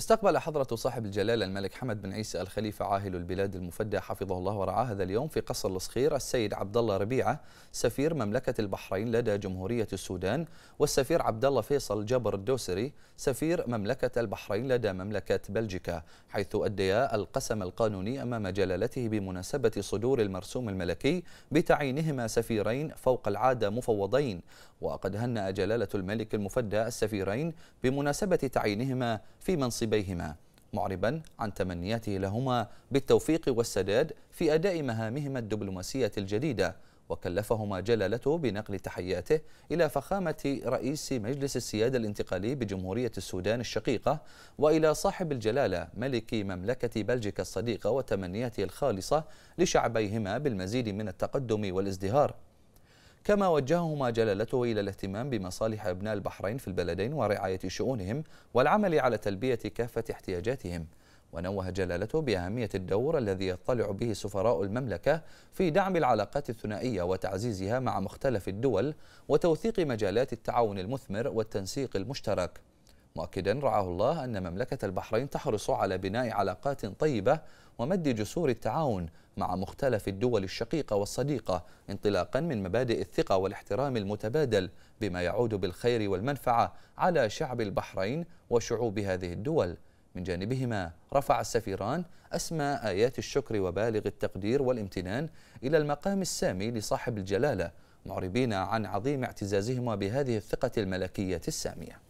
استقبل حضرة صاحب الجلالة الملك حمد بن عيسى الخليفة عاهل البلاد المفدى حفظه الله ورعاه هذا اليوم في قصر الصخير السيد عبد الله ربيعة سفير مملكة البحرين لدى جمهورية السودان والسفير عبد الله فيصل جبر الدوسري سفير مملكة البحرين لدى مملكة بلجيكا حيث أديا القسم القانوني أمام جلالته بمناسبة صدور المرسوم الملكي بتعيينهما سفيرين فوق العادة مفوضين وقد هنأ جلالة الملك المفدى السفيرين بمناسبة تعيينهما في منصب ناصبيهما معربا عن تمنياته لهما بالتوفيق والسداد في أداء مهامهما الدبلوماسية الجديدة وكلفهما جلالته بنقل تحياته إلى فخامة رئيس مجلس السيادة الانتقالي بجمهورية السودان الشقيقة وإلى صاحب الجلالة ملك مملكة بلجيكا الصديقة وتمنياته الخالصة لشعبيهما بالمزيد من التقدم والازدهار كما وجههما جلالته إلى الاهتمام بمصالح أبناء البحرين في البلدين ورعاية شؤونهم والعمل على تلبية كافة احتياجاتهم ونوه جلالته بأهمية الدور الذي يطلع به سفراء المملكة في دعم العلاقات الثنائية وتعزيزها مع مختلف الدول وتوثيق مجالات التعاون المثمر والتنسيق المشترك مؤكدا رعاه الله أن مملكة البحرين تحرص على بناء علاقات طيبة ومد جسور التعاون مع مختلف الدول الشقيقة والصديقة انطلاقا من مبادئ الثقة والاحترام المتبادل بما يعود بالخير والمنفعة على شعب البحرين وشعوب هذه الدول من جانبهما رفع السفيران أسمى آيات الشكر وبالغ التقدير والامتنان إلى المقام السامي لصاحب الجلالة معربين عن عظيم اعتزازهما بهذه الثقة الملكية السامية